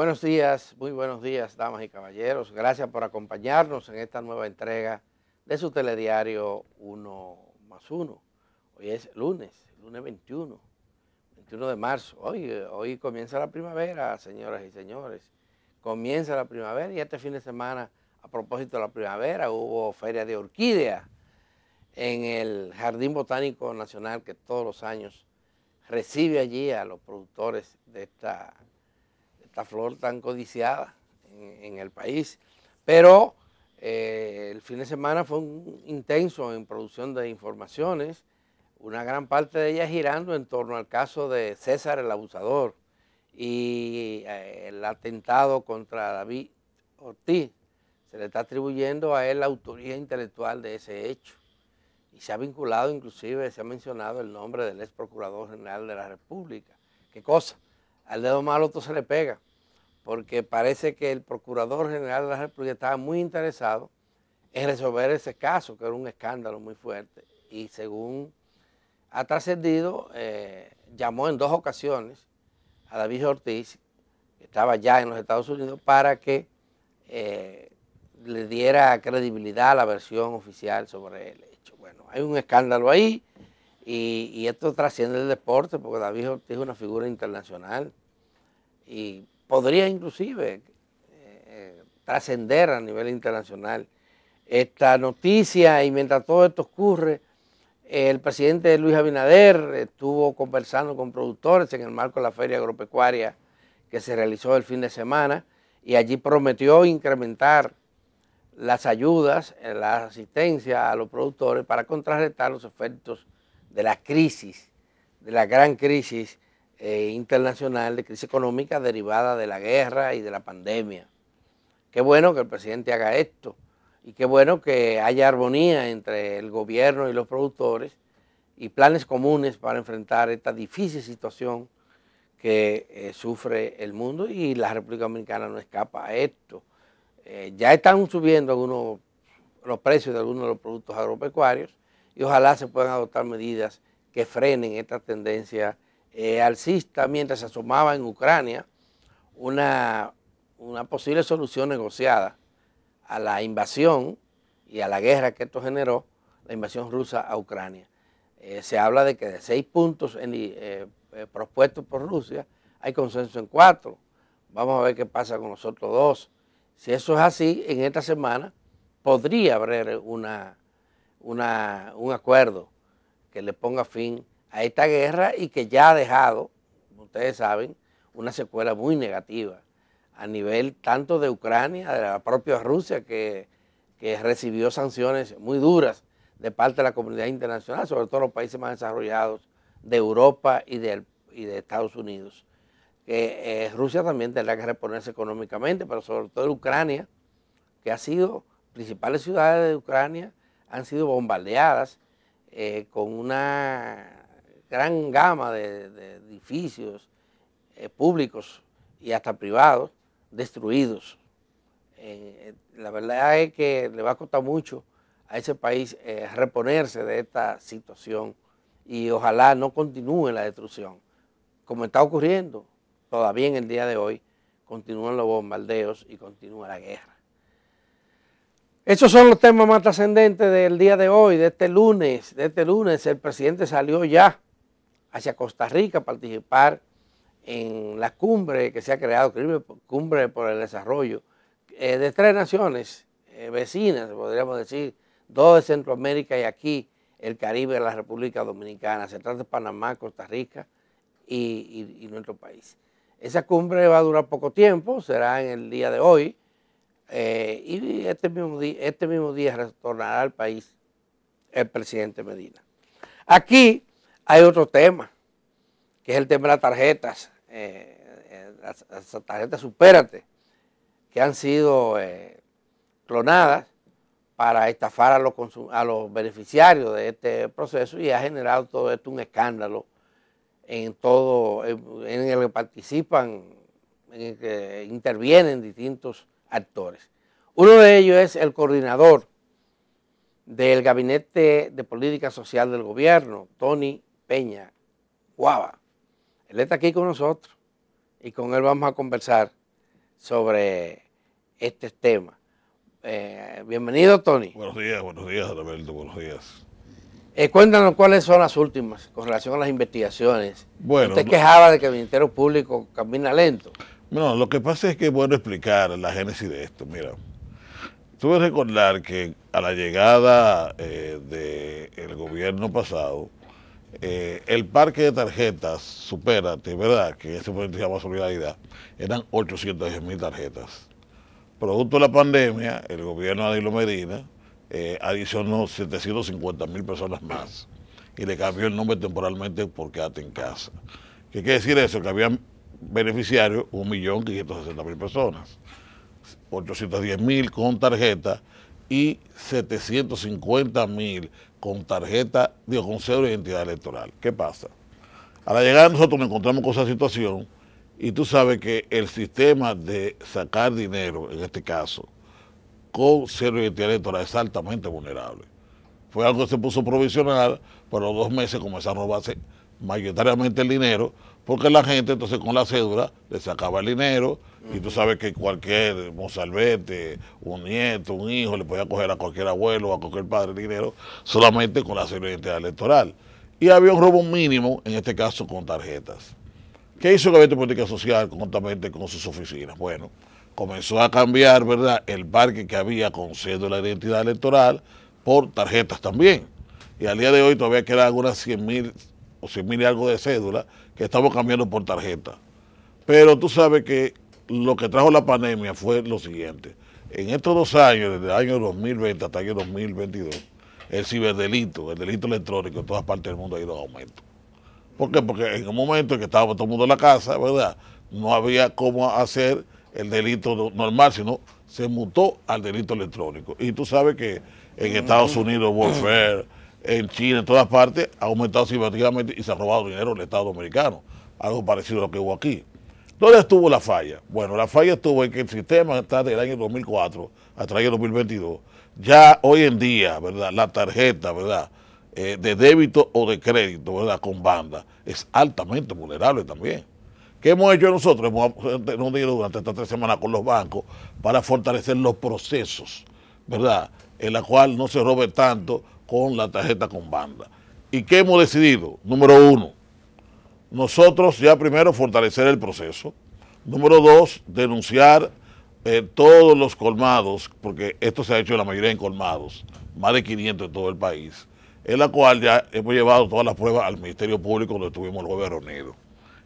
Buenos días, muy buenos días, damas y caballeros. Gracias por acompañarnos en esta nueva entrega de su telediario 1 más 1. Hoy es lunes, lunes 21, 21 de marzo. Hoy, hoy comienza la primavera, señoras y señores. Comienza la primavera y este fin de semana, a propósito de la primavera, hubo feria de orquídeas en el Jardín Botánico Nacional que todos los años recibe allí a los productores de esta esta flor tan codiciada en, el país. Pero eh, el fin de semana fue un intenso en producción de informaciones, una gran parte de ellas girando en torno al caso de César el abusador y eh, el atentado contra David Ortiz. Se le está atribuyendo a él la autoría intelectual de ese hecho y se ha vinculado inclusive, se ha mencionado el nombre del ex procurador general de la República. ¿Qué cosa? al dedo malo todo se le pega, porque parece que el Procurador General de la República estaba muy interesado en resolver ese caso, que era un escándalo muy fuerte, y según ha trascendido, eh, llamó en dos ocasiones a David Ortiz, que estaba ya en los Estados Unidos, para que eh, le diera credibilidad a la versión oficial sobre el hecho. Bueno, hay un escándalo ahí y, y esto trasciende el deporte porque David Ortiz es una figura internacional y podría inclusive eh, trascender a nivel internacional esta noticia y mientras todo esto ocurre, el presidente Luis Abinader estuvo conversando con productores en el marco de la feria agropecuaria que se realizó el fin de semana y allí prometió incrementar las ayudas, eh, la asistencia a los productores para contrarrestar los efectos de la crisis, de la gran crisis eh, internacional de crisis económica derivada de la guerra y de la pandemia. Qué bueno que el presidente haga esto y qué bueno que haya armonía entre el gobierno y los productores y planes comunes para enfrentar esta difícil situación que eh, sufre el mundo y la República Dominicana no escapa a esto. Eh, ya están subiendo algunos, los precios de algunos de los productos agropecuarios y ojalá se puedan adoptar medidas que frenen esta tendencia eh, alcista mientras se asomaba en Ucrania una, una posible solución negociada a la invasión y a la guerra que esto generó, la invasión rusa a Ucrania. Eh, se habla de que de seis puntos eh, propuestos por Rusia, hay consenso en cuatro. Vamos a ver qué pasa con los otros dos. Si eso es así, en esta semana podría haber una, un acuerdo que le ponga fin a esta guerra y que ya ha dejado, como ustedes saben, una secuela muy negativa a nivel tanto de Ucrania, de la propia Rusia, que, recibió sanciones muy duras de parte de la comunidad internacional, sobre todo los países más desarrollados de Europa y de, de Estados Unidos. Eh, Rusia también tendrá que reponerse económicamente, pero sobre todo Ucrania, que ha sido, principales ciudades de Ucrania han sido bombardeadas eh, con una gran gama de, edificios eh, públicos y hasta privados destruidos. Eh, eh, la verdad es que le va a costar mucho a ese país reponerse de esta situación y ojalá no continúe la destrucción, como está ocurriendo todavía en el día de hoy, continúan los bombardeos y continúa la guerra. Esos son los temas más trascendentes del día de hoy, de este lunes. De este lunes el presidente salió ya hacia Costa Rica participar en la cumbre que se ha creado, Cumbre por el Desarrollo, eh, de tres naciones eh, vecinas, podríamos decir, dos de Centroamérica y aquí el Caribe la República Dominicana. Se trata de Panamá, Costa Rica y, nuestro país. Esa cumbre va a durar poco tiempo, será en el día de hoy, eh, y este mismo, día, este mismo día retornará al país el presidente Medina. Aquí hay otro tema, que es el tema de las tarjetas, eh, eh, las, tarjetas Supérate, que han sido eh, clonadas para estafar a los, a los beneficiarios de este proceso y ha generado todo esto un escándalo en todo, en el que participan, en el que intervienen distintos actores. Uno de ellos es el coordinador del Gabinete de Política Social del Gobierno, Tony Peña, Guava. Él está aquí con nosotros y con él vamos a conversar sobre este tema. Eh, bienvenido, Tony. Buenos días, buenos días, Alberto, buenos días. Eh, cuéntanos cuáles son las últimas con relación a las investigaciones. Bueno, ¿Usted quejaba de que el Ministerio Público camina lento? No, lo que pasa es que es bueno explicar la génesis de esto. Mira, tuve que recordar que a la llegada eh, del gobierno pasado, eh, el parque de tarjetas, supérate, ¿verdad? Que ese momento se llama Solidaridad, eran 810 mil tarjetas. Producto de la pandemia, el gobierno de Adilo Medina eh, adicionó 750 mil personas más y le cambió el nombre temporalmente por Quédate en Casa. ¿Qué quiere decir eso? Que habían beneficiarios 1.560.000 personas, 810.000 con tarjeta y 750.000 con tarjeta, digo, con cero de identidad electoral. ¿Qué pasa? A la llegada nosotros nos encontramos con esa situación y tú sabes que el sistema de sacar dinero, en este caso, con cero de identidad electoral es altamente vulnerable. Fue algo que se puso provisional, pero los dos meses comenzó a robarse mayoritariamente el dinero porque la gente entonces con la cédula le sacaba el dinero y tú sabes que cualquier mozalbete, un nieto, un hijo, le podía coger a cualquier abuelo o a cualquier padre el dinero solamente con la cédula de identidad electoral. Y había un robo mínimo, en este caso con tarjetas. ¿Qué hizo el Gabinete de Política Social conjuntamente con sus oficinas? Bueno, comenzó a cambiar, ¿verdad?, el parque que había con cédula de identidad electoral por tarjetas también. Y al día de hoy todavía quedan unas 100 mil o si mil algo de cédula que estamos cambiando por tarjeta. Pero tú sabes que lo que trajo la pandemia fue lo siguiente. En estos dos años, desde el año 2020 hasta el año 2022, el ciberdelito, el delito electrónico en todas partes del mundo ha ido a aumento. ¿Por qué? Porque en un momento en que estaba todo el mundo en la casa, ¿verdad? No había cómo hacer el delito normal, sino se mutó al delito electrónico. Y tú sabes que en Estados Unidos, Warfare, en China, en todas partes, ha aumentado significativamente y se ha robado dinero del Estado Americano... algo parecido a lo que hubo aquí. ¿Dónde estuvo la falla? Bueno, la falla estuvo en que el sistema está el año 2004 hasta el año 2022. Ya hoy en día, ¿verdad? La tarjeta, ¿verdad? Eh, de débito o de crédito, ¿verdad? Con banda, es altamente vulnerable también. ¿Qué hemos hecho nosotros? Hemos reunido durante estas tres semanas con los bancos para fortalecer los procesos, ¿verdad? En la cual no se robe tanto con la tarjeta con banda. ¿Y qué hemos decidido? Número uno, nosotros ya primero fortalecer el proceso. Número dos, denunciar eh, todos los colmados, porque esto se ha hecho en la mayoría en colmados, más de 500 en todo el país, en la cual ya hemos llevado todas las pruebas al Ministerio Público donde estuvimos el jueves reunidos.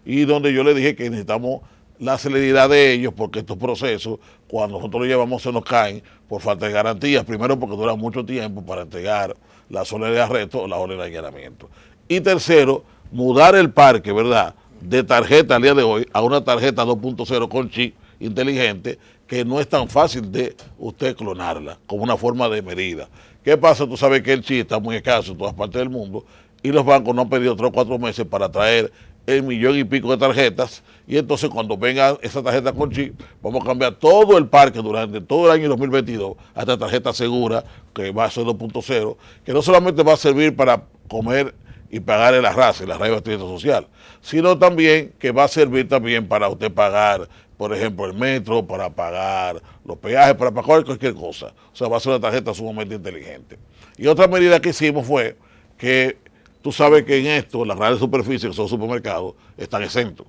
Y donde yo le dije que necesitamos la celeridad de ellos, porque estos procesos, cuando nosotros los llevamos, se nos caen por falta de garantías. Primero, porque dura mucho tiempo para entregar la zona de arresto o la zona de allanamiento. Y tercero, mudar el parque, ¿verdad? De tarjeta al día de hoy a una tarjeta 2.0 con chip inteligente que no es tan fácil de usted clonarla como una forma de medida. ¿Qué pasa? Tú sabes que el chip está muy escaso en todas partes del mundo y los bancos no han pedido otros o cuatro meses para traer el millón y pico de tarjetas. Y entonces cuando vengan esa tarjeta con chip, vamos a cambiar todo el parque durante todo el año 2022 a esta tarjeta segura, que va a ser 2.0, que no solamente va a servir para comer y pagar el la el de tarjeta social, sino también que va a servir también para usted pagar, por ejemplo, el metro, para pagar los peajes, para pagar cualquier cosa. O sea, va a ser una tarjeta sumamente inteligente. Y otra medida que hicimos fue que tú sabes que en esto las de superficie, que son supermercados, están exentos.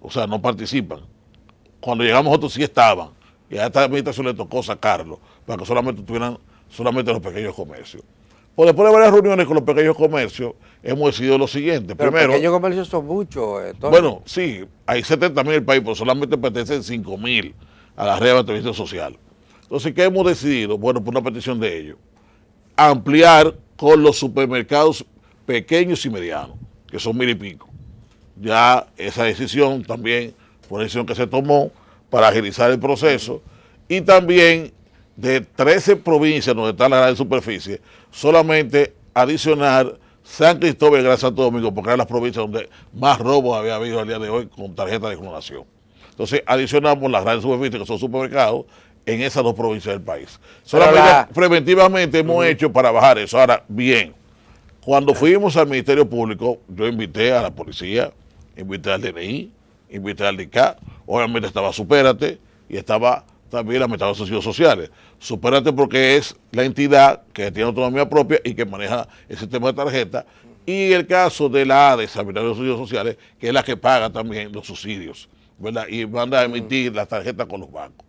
O sea, no participan. Cuando llegamos nosotros sí estaban. Y a esta administración le tocó sacarlo para que solamente tuvieran solamente los pequeños comercios. Pues después de varias reuniones con los pequeños comercios, hemos decidido lo siguiente. Primero, los pequeños comercios son muchos. Eh, bueno, sí, hay 70 mil en el país, pero solamente pertenecen 5.000 a la red de abastecimiento social. Entonces, ¿qué hemos decidido? Bueno, por una petición de ellos, ampliar con los supermercados pequeños y medianos, que son mil y pico. Ya esa decisión también fue decisión que se tomó para agilizar el proceso y también de 13 provincias donde están la grandes superficie, solamente adicionar San Cristóbal y Gran Santo Domingo, porque eran las provincias donde más robos había habido al día de hoy con tarjeta de clonación. Entonces, adicionamos las grandes superficies, que son supermercados, en esas dos provincias del país. Solamente preventivamente hemos hecho para bajar eso. Ahora, bien, cuando fuimos al Ministerio Público, yo invité a la policía, invité al DNI, invité al DICA, obviamente estaba Supérate y estaba también la mitad de los subsidios Sociales. Supérate porque es la entidad que tiene autonomía propia y que maneja el sistema de tarjeta. Y el caso de la ADES, la de subsidios Sociales, que es la que paga también los subsidios, ¿verdad? Y manda a emitir las tarjetas con los bancos.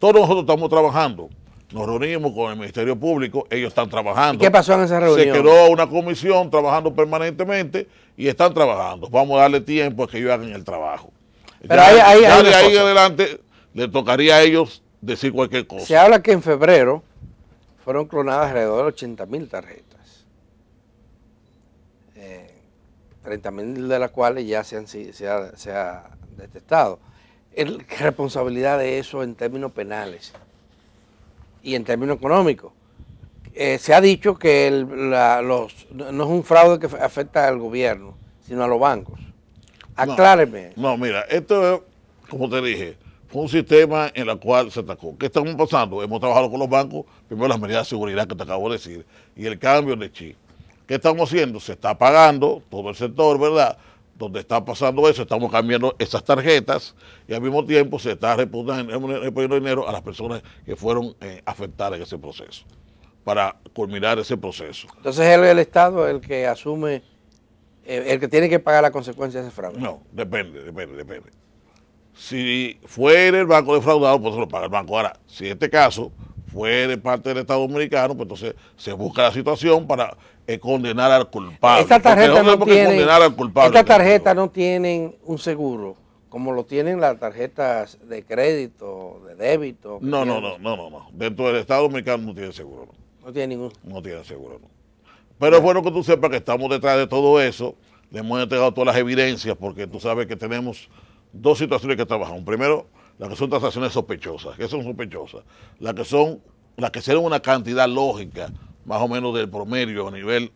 Todos nosotros estamos trabajando nos reunimos con el Ministerio Público, ellos están trabajando. ¿Qué pasó en esa reunión? Se creó una comisión trabajando permanentemente y están trabajando. Vamos a darle tiempo a que ellos hagan el trabajo. Pero ahí adelante le tocaría a ellos decir cualquier cosa. Se habla que en febrero fueron clonadas alrededor de 80 mil tarjetas. 30 eh, mil de las cuales ya se, han, se, ha, detectado. ¿Qué responsabilidad de eso en términos penales y en términos económicos. Eh, se ha dicho que los, no es un fraude que afecta al gobierno, sino a los bancos. Acláreme. No, mira, esto como te dije, fue un sistema en el cual se atacó. ¿Qué estamos pasando? Hemos trabajado con los bancos, primero las medidas de seguridad que te acabo de decir, y el cambio de chip. ¿Qué estamos haciendo? Se está pagando todo el sector, ¿verdad? donde está pasando eso, estamos cambiando esas tarjetas y al mismo tiempo se está repudiando dinero a las personas que fueron eh, afectadas en ese proceso, para culminar ese proceso. Entonces es el Estado el que asume, eh, el que tiene que pagar la consecuencia de ese fraude. No, depende, depende, depende. Si fuera el banco defraudado, pues lo paga el banco. Ahora, si en este caso fue de parte del Estado Dominicano, pues entonces se busca la situación para eh, condenar al culpable. Esta tarjeta no, tiene, tarjeta no tienen un seguro como lo tienen las tarjetas de crédito, de débito. No, no, no, no, no, Dentro del Estado Dominicano no tiene seguro. No, tiene ninguno. No tiene seguro, no. Pero es bueno que tú sepas que estamos detrás de todo eso. Le hemos entregado todas las evidencias porque tú sabes que tenemos dos situaciones que trabajamos. Primero, las que son transacciones sospechosas, que son sospechosas, las que son, las que serán una cantidad lógica, más o menos del promedio a nivel,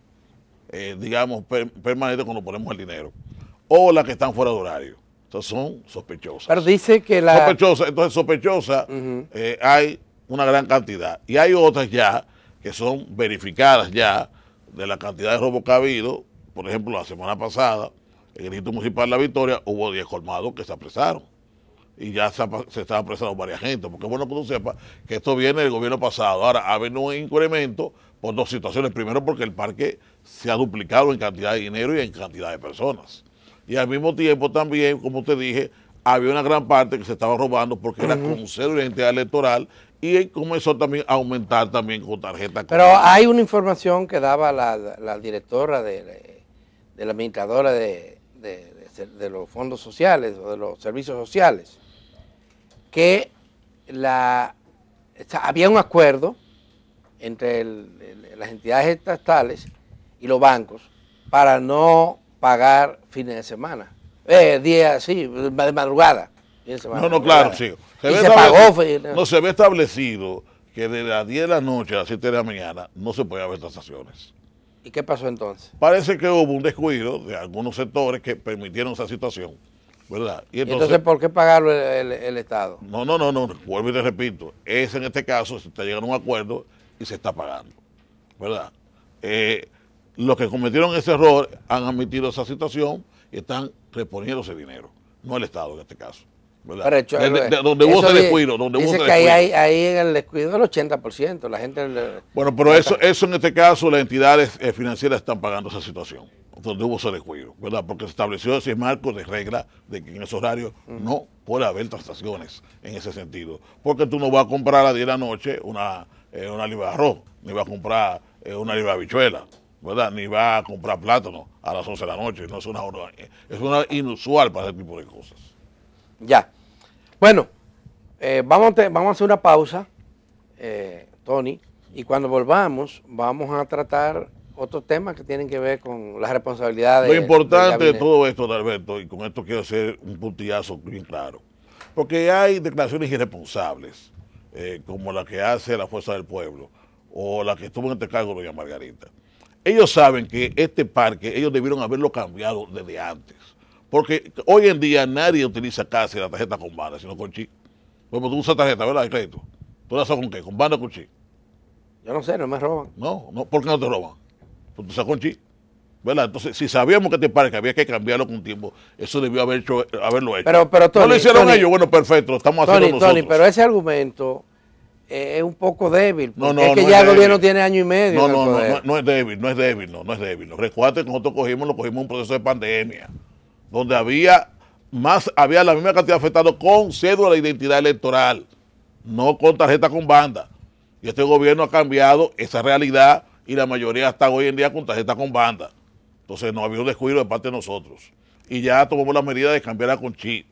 eh, digamos, permanente cuando ponemos el dinero, o las que están fuera de horario. Entonces son sospechosas. Pero dice que la... Sospechosas, entonces sospechosas eh, hay una gran cantidad. Y hay otras ya que son verificadas ya de la cantidad de robos que ha habido. Por ejemplo, la semana pasada, en el Instituto Municipal de la Victoria hubo 10 colmados que se apresaron y ya se, se presionando varias gente, porque es bueno que tú sepas que esto viene del gobierno pasado. Ahora ha venido un incremento por dos situaciones. Primero, porque el parque se ha duplicado en cantidad de dinero y en cantidad de personas. Y al mismo tiempo también, como te dije, había una gran parte que se estaba robando porque era con de entidad electoral y comenzó también a aumentar también con tarjeta. Pero hay una información que daba la, la directora de, de, la administradora de, de, de los fondos sociales o de los servicios sociales, que había un acuerdo entre las entidades estatales y los bancos para no pagar fines de semana. Eh, días, sí, de madrugada. no, no, claro, sí. Se, No, se ve establecido que de las 10 de la noche a las 7 de la mañana no se puede haber transacciones. ¿Y qué pasó entonces? Parece que hubo un descuido de algunos sectores que permitieron esa situación entonces, ¿por qué pagarlo el, Estado? No, no, no, no, vuelvo y te repito, es en este caso, se está llegando a un acuerdo y se está pagando, ¿verdad? Eh, los que cometieron ese error han admitido esa situación y están reponiéndose dinero, no el Estado en este caso. ¿verdad? donde hubo ese descuido. que Ahí, en el descuido el 80%. La gente bueno, pero eso, eso en este caso las entidades eh, financieras están pagando esa situación. Donde hubo ese descuido, ¿verdad? Porque se estableció ese marco de regla de que en esos horarios no puede haber transacciones en ese sentido. Porque tú no vas a comprar a 10 de la noche una, eh, una libra de arroz, ni vas a comprar eh, una libra de habichuela. ¿verdad? Ni vas a comprar plátano a las 11 de la noche. No es una, es una inusual para ese tipo de cosas. Ya. Bueno, eh, vamos, a, hacer una pausa, eh, Tony, y cuando volvamos vamos a tratar otros temas que tienen que ver con las responsabilidades. Lo importante de todo esto, Alberto, y con esto quiero hacer un puntillazo bien claro, porque hay declaraciones irresponsables, eh, como la que hace la Fuerza del Pueblo o la que estuvo en este cargo, doña Margarita. Ellos saben que este parque ellos debieron haberlo cambiado desde antes porque hoy en día nadie utiliza casi la tarjeta con banda, sino con chip. Bueno, tú usas tarjeta, ¿verdad? De crédito. ¿Tú la usas con qué? ¿Con banda o con chip? Yo no sé, no me roban. No, no ¿por qué no te roban? Pues tú usas con chip. ¿verdad? Entonces, si sabíamos que te que había que cambiarlo con tiempo, eso debió haber hecho, haberlo hecho. Pero, pero no lo hicieron ellos, bueno, perfecto, estamos Tony, haciendo nosotros. Tony, pero ese argumento eh, es un poco débil, no, no, es que ya el gobierno tiene año y medio. No, no, no, no, es débil, no es débil, no, no es débil. Recuerda que nosotros cogimos, lo cogimos en un proceso de pandemia donde había más, había la misma cantidad de afectados con cédula de identidad electoral, no con tarjeta con banda. Y este gobierno ha cambiado esa realidad y la mayoría está hoy en día con tarjeta con banda. Entonces no había un descuido de parte de nosotros. Y ya tomamos la medida de cambiarla con chi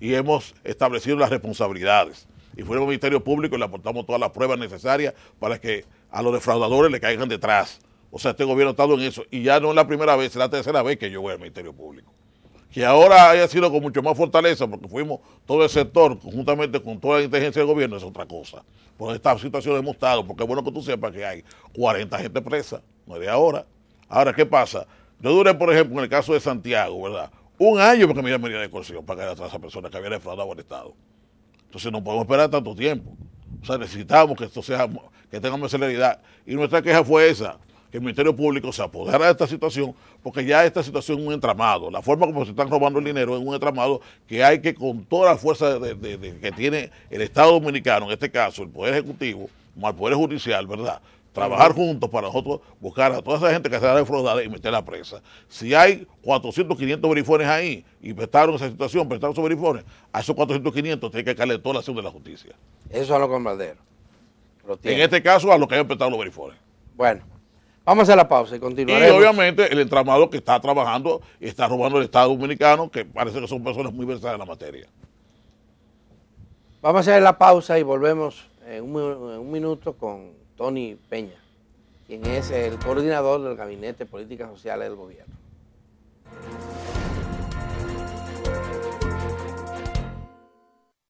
Y hemos establecido las responsabilidades. Y fuimos al Ministerio Público y le aportamos todas las pruebas necesarias para que a los defraudadores le caigan detrás. O sea, este gobierno ha estado en eso. Y ya no es la primera vez, es la tercera vez que yo voy al Ministerio Público que ahora haya sido con mucho más fortaleza, porque fuimos todo el sector, conjuntamente con toda la inteligencia del gobierno, es otra cosa. Por esta situación hemos estado, porque es bueno que tú sepas que hay 40 gente presa, no es de ahora. Ahora, ¿qué pasa? Yo duré, por ejemplo, en el caso de Santiago, ¿verdad? Un año porque me iba de coerción para caer atrás a esa persona que había defraudado al Estado. Entonces no podemos esperar tanto tiempo. O sea, necesitamos que esto sea, que tengamos celeridad. Y nuestra queja fue esa el Ministerio Público se apodera de esta situación, porque ya esta situación es un entramado. La forma como se están robando el dinero es un entramado que hay que, con toda la fuerza que tiene el Estado Dominicano, en este caso el Poder Ejecutivo, más el Poder Judicial, ¿verdad? Trabajar juntos para nosotros buscar a toda esa gente que se ha defraudado y meterla presa. Si hay 400, 500 verifones ahí y prestaron esa situación, prestaron esos verifones, a esos 400, 500 tiene que caerle toda la acción de la justicia. Eso es que los bombarderos. En este caso, a los que hayan prestado los verifones. Bueno. Vamos a la pausa y continuaremos. Y obviamente el entramado que está trabajando y está robando el Estado Dominicano, que parece que son personas muy versadas en la materia. Vamos a hacer la pausa y volvemos en un, en un minuto con Tony Peña, quien es el coordinador del Gabinete de Políticas Sociales del Gobierno.